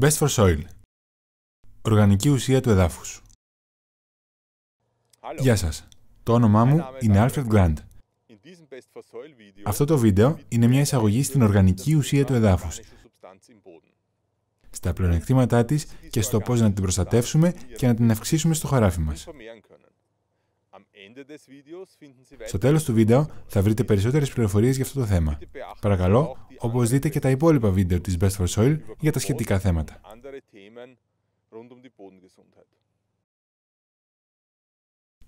Best for Soil Οργανική ουσία του εδάφους Γεια σας, το όνομά μου είναι Alfred Grant. Αυτό το βίντεο είναι μια εισαγωγή στην οργανική ουσία του εδάφους, στα πλεονεκτήματά της και στο πώς να την προστατεύσουμε και να την αυξήσουμε στο χαράφι μας. Στο τέλος του βίντεο θα βρείτε περισσότερες πληροφορίες για αυτό το θέμα. Παρακαλώ, όπως δείτε και τα υπόλοιπα βίντεο της Best for Soil για τα σχετικά θέματα. Um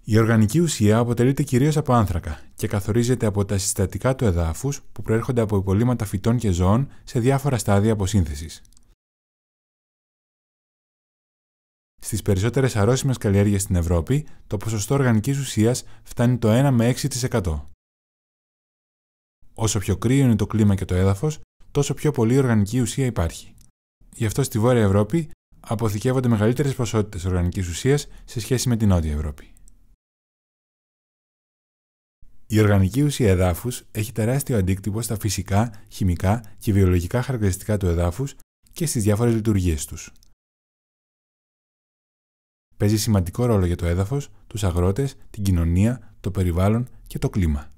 Η οργανική ουσία αποτελείται κυρίως από άνθρακα και καθορίζεται από τα συστατικά του εδάφους που προέρχονται από υπολείμματα φυτών και ζώων σε διάφορα στάδια αποσύνθεσης. Στις περισσότερες αρρώσιμες καλλιέργειες στην Ευρώπη, το ποσοστό οργανικής ουσίας φτάνει το 1 με 6%. Όσο πιο κρύο είναι το κλίμα και το έδαφος, τόσο πιο πολύ οργανική ουσία υπάρχει. Γι' αυτό στη Βόρεια Ευρώπη αποθηκεύονται μεγαλύτερες ποσότητες οργανικής ουσίας σε σχέση με την Νότια Ευρώπη. Η οργανική ουσία εδάφους έχει τεράστιο αντίκτυπο στα φυσικά, χημικά και βιολογικά χαρακτηριστικά του εδάφους και στις διάφορες λειτουργίες τους. Παίζει σημαντικό ρόλο για το έδαφος, τους αγρότες, την κοινωνία, το περιβάλλον και το κλίμα.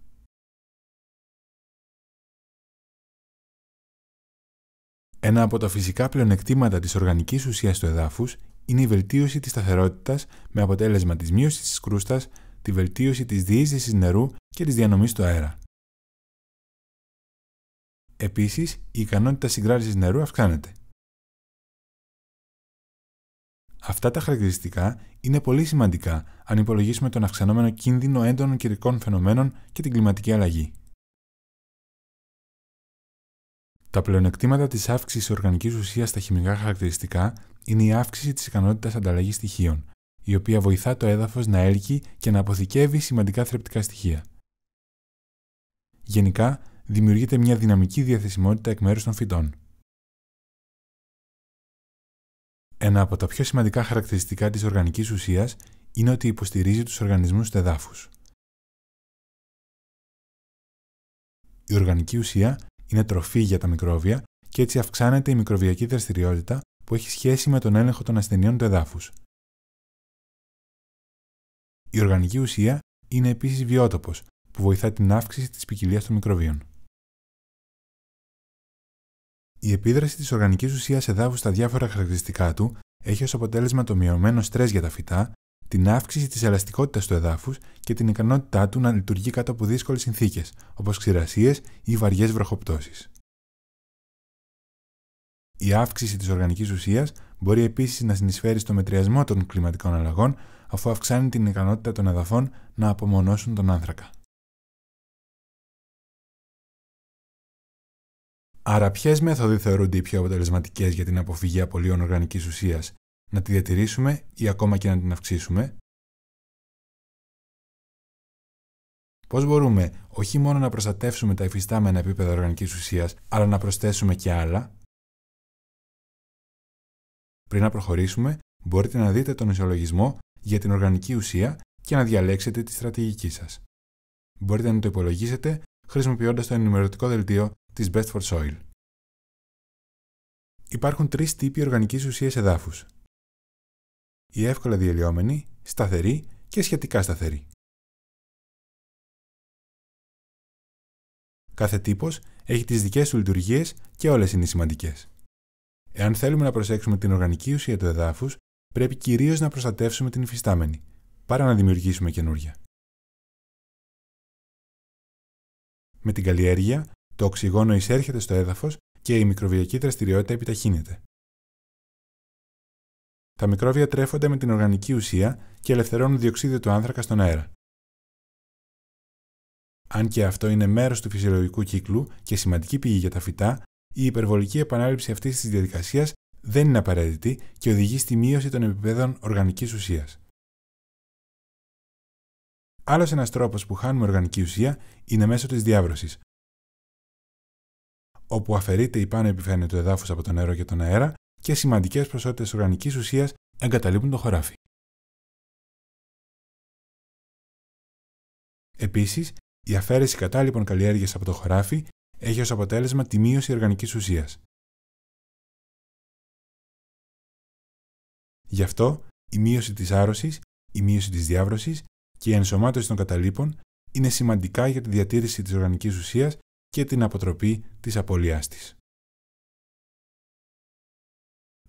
Ένα από τα φυσικά πλεονεκτήματα της οργανικής ουσίας του εδάφους είναι η βελτίωση της σταθερότητας με αποτέλεσμα της μείωσης της κρούστας, τη βελτίωση της διείσδυσης νερού και της διανομής του αέρα. Επίσης, η ικανότητα συγκράτησης νερού αυξάνεται. Αυτά τα χαρακτηριστικά είναι πολύ σημαντικά αν υπολογίσουμε τον αυξανόμενο κίνδυνο έντονων καιρικών φαινομένων και την κλιματική αλλαγή. Τα πλεονεκτήματα της αύξησης οργανικής ουσίας στα χημικά χαρακτηριστικά είναι η αύξηση της ικανότητας ανταλλαγής στοιχείων, η οποία βοηθά το έδαφος να έλκει και να αποθηκεύει σημαντικά θρεπτικά στοιχεία. Γενικά, δημιουργείται μια δυναμική διαθεσιμότητα εκ μέρους των φυτών. Ένα από τα πιο σημαντικά χαρακτηριστικά της οργανικής ουσίας είναι ότι υποστηρίζει τους οργανισμούς του εδάφου. Η οργανική ουσία είναι τροφή για τα μικρόβια και έτσι αυξάνεται η μικροβιακή δραστηριότητα που έχει σχέση με τον έλεγχο των ασθενειών του εδάφους. Η οργανική ουσία είναι επίσης βιότοπος, που βοηθά την αύξηση της ποικιλίας των μικροβίων. Η επίδραση της οργανικής ουσίας εδάφου στα διάφορα χαρακτηριστικά του έχει ως αποτέλεσμα το μειωμένο στρες για τα φυτά την αύξηση της ελαστικότητας του εδάφους και την ικανότητά του να λειτουργεί κάτω από δύσκολες συνθήκες, όπως ξηρασίες ή βαριές βροχοπτώσεις. Η αύξηση της οργανικής ουσίας μπορεί επίσης να συνεισφέρει στο μετριασμό των κλιματικών αλλαγών, αφού αυξάνει την ικανότητα των εδαφών να απομονώσουν τον άνθρακα. Άρα, ποιες μέθοδοι θεωρούνται οι πιο αποτελεσματικές για την αποφυγή απολύων οργανικής ουσίας να τη διατηρήσουμε ή ακόμα και να την αυξήσουμε. Πώς μπορούμε όχι μόνο να προστατεύσουμε τα υφιστάμενα επίπεδα οργανικής ουσίας, αλλά να προσθέσουμε και άλλα. Πριν να προχωρήσουμε, μπορείτε να δείτε τον ισολογισμό για την οργανική ουσία και να διαλέξετε τη στρατηγική σας. Μπορείτε να το υπολογίσετε χρησιμοποιώντας το ενημερωτικό δελτίο της Best for Soil. Υπάρχουν τρεις τύποι οργανικής ουσίας εδάφους, η εύκολα διελειώμενη, σταθερή και σχετικά σταθερή. Κάθε τύπος έχει τις δικές του λειτουργίες και όλες είναι σημαντικές. Εάν θέλουμε να προσέξουμε την οργανική ουσία του εδάφους, πρέπει κυρίως να προστατεύσουμε την υφιστάμενη, παρά να δημιουργήσουμε καινούργια. Με την καλλιέργεια, το οξυγόνο εισέρχεται στο έδαφος και η μικροβιακή δραστηριότητα επιταχύνεται. Τα μικρόβια τρέφονται με την οργανική ουσία και ελευθερώνουν διοξίδιο του άνθρακα στον αέρα. Αν και αυτό είναι μέρος του φυσιολογικού κύκλου και σημαντική πηγή για τα φυτά, η υπερβολική επανάληψη αυτής της διαδικασίας δεν είναι απαραίτητη και οδηγεί στη μείωση των επιπέδων οργανικής ουσίας. Άλλος ένας τρόπος που χάνουμε οργανική ουσία είναι μέσω της διάβρωσης, όπου αφαιρείται η πάνω επιφάνεια του εδάφους από το νερό και τον αέρα και σημαντικές ποσότητες οργανικής ουσίας εγκαταλείπουν το χωράφι. Επίσης, η αφαίρεση κατάλοιπων καλλιέργειας από το χωράφι έχει ως αποτέλεσμα τη μείωση οργανικής ουσίας. Γι' αυτό, η μείωση της άρρωσης, η μείωση της διάβρωσης και η ενσωμάτωση των καταλήπων είναι σημαντικά για τη διατήρηση της οργανικής ουσίας και την αποτροπή της απώλειάς της.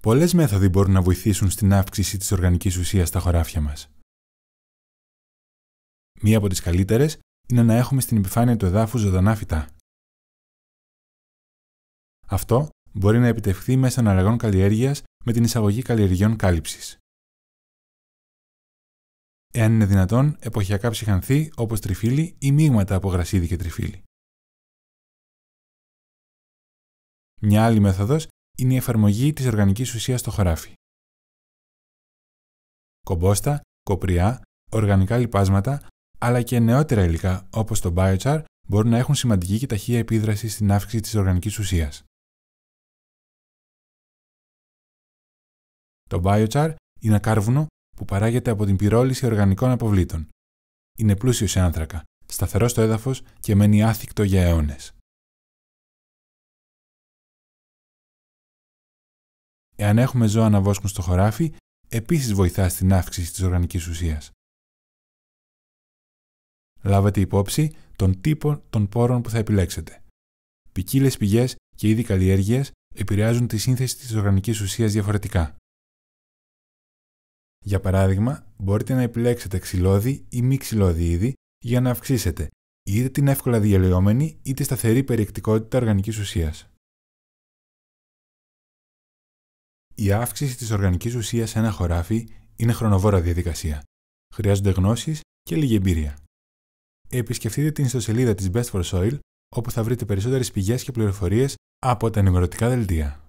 Πολλές μέθοδοι μπορούν να βοηθήσουν στην αύξηση της οργανικής ουσίας στα χωράφια μας. Μία από τις καλύτερες είναι να έχουμε στην επιφάνεια του εδάφους ζωντανά φυτά. Αυτό μπορεί να επιτευχθεί μέσα αναλλαγών καλλιέργειας με την εισαγωγή καλλιεργειών κάλυψης. Εάν είναι δυνατόν, εποχιακά ψυχανθή όπως τριφύλι ή μείγματα από γρασίδι και τριφύλι. Μια άλλη μέθοδος είναι η εφαρμογή της οργανικής ουσίας στο χωράφι. Κομπόστα, κοπριά, οργανικά λιπάσματα, αλλά και νεότερα υλικά όπως το biochar μπορούν να έχουν σημαντική και ταχεία επίδραση στην αύξηση της οργανικής ουσίας. Το biochar είναι κάρβουνο που παράγεται από την πυρόληση οργανικών αποβλήτων. Είναι πλούσιος σε άνθρακα, σταθερό στο έδαφος και μένει άθικτο για αιώνες. Εάν έχουμε ζώα να βόσκουν στο χωράφι, επίσης βοηθά στην αύξηση της οργανικής ουσίας. Λάβετε υπόψη τον τύπο των πόρων που θα επιλέξετε. Ποικίλες πηγές και είδη καλλιέργειας επηρεάζουν τη σύνθεση της οργανικής ουσίας διαφορετικά. Για παράδειγμα, μπορείτε να επιλέξετε ξυλώδη ή μη ξυλώδη είδη για να αυξήσετε είτε την εύκολα διαλυόμενη είτε σταθερή περιεκτικότητα οργανικής ουσίας. Η αύξηση της οργανικής ουσίας σε ένα χωράφι είναι χρονοβόρα διαδικασία. Χρειάζονται γνώσεις και λίγη εμπειρία. Επισκεφτείτε την ιστοσελίδα της Best for Soil, όπου θα βρείτε περισσότερες πηγές και πληροφορίες από τα ενημερωτικά δελτία.